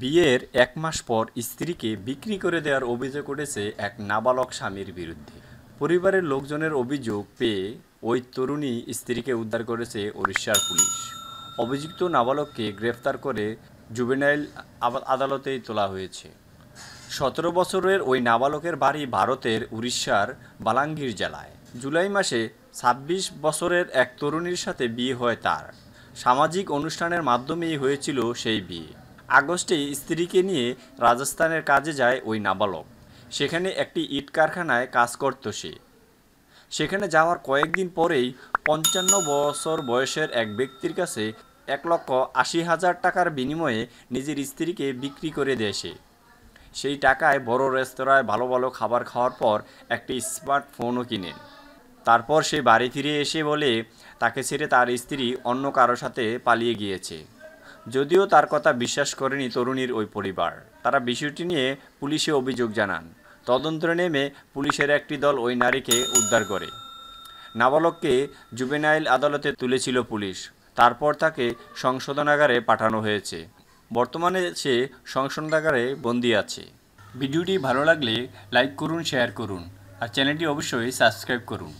বিয়ের এক মাস পর স্ত্রীকে বিক্রি করে দেওয়ার অভিযোগ উঠেছে এক নাবালক স্বামীর বিরুদ্ধে পরিবারের লোকজনের অভিযোগ পেয়ে ওই তরুণী স্ত্রীকে উদ্ধার করেছে উড়িষ্যার পুলিশ অভিযুক্ত নাবালককে গ্রেফতার করে জুবেনাইল আদালতেই তোলা হয়েছে সতেরো বছরের ওই নাবালকের বাড়ি ভারতের উড়িষ্যার বালাঙ্গীর জেলায় জুলাই মাসে ২৬ বছরের এক তরুণীর সাথে বিয়ে হয় তার সামাজিক অনুষ্ঠানের মাধ্যমেই হয়েছিল সেই বিয়ে আগস্টে স্ত্রীকে নিয়ে রাজস্থানের কাজে যায় ওই নাবালক সেখানে একটি ইট কারখানায় কাজ করত সে সেখানে যাওয়ার কয়েকদিন পরেই পঞ্চান্ন বছর বয়সের এক ব্যক্তির কাছে এক লক্ষ আশি হাজার টাকার বিনিময়ে নিজের স্ত্রীকে বিক্রি করে দেয় সে সেই টাকায় বড় রেস্তোরাঁয় ভালো ভালো খাবার খাওয়ার পর একটি স্মার্টফোনও কিনেন তারপর সে বাড়ি ফিরে এসে বলে তাকে ছেড়ে তার স্ত্রী অন্য কারো সাথে পালিয়ে গিয়েছে যদিও তার কথা বিশ্বাস করেনি তরুণীর ওই পরিবার তারা বিষয়টি নিয়ে পুলিশে অভিযোগ জানান তদন্ত নেমে পুলিশের একটি দল ওই নারীকে উদ্ধার করে নাবালককে জুবেনাইল আদালতে তুলেছিল পুলিশ তারপর তাকে সংশোধনাগারে পাঠানো হয়েছে বর্তমানে সে সংশোধনাগারে বন্দি আছে ভিডিওটি ভালো লাগলে লাইক করুন শেয়ার করুন আর চ্যানেলটি অবশ্যই সাবস্ক্রাইব করুন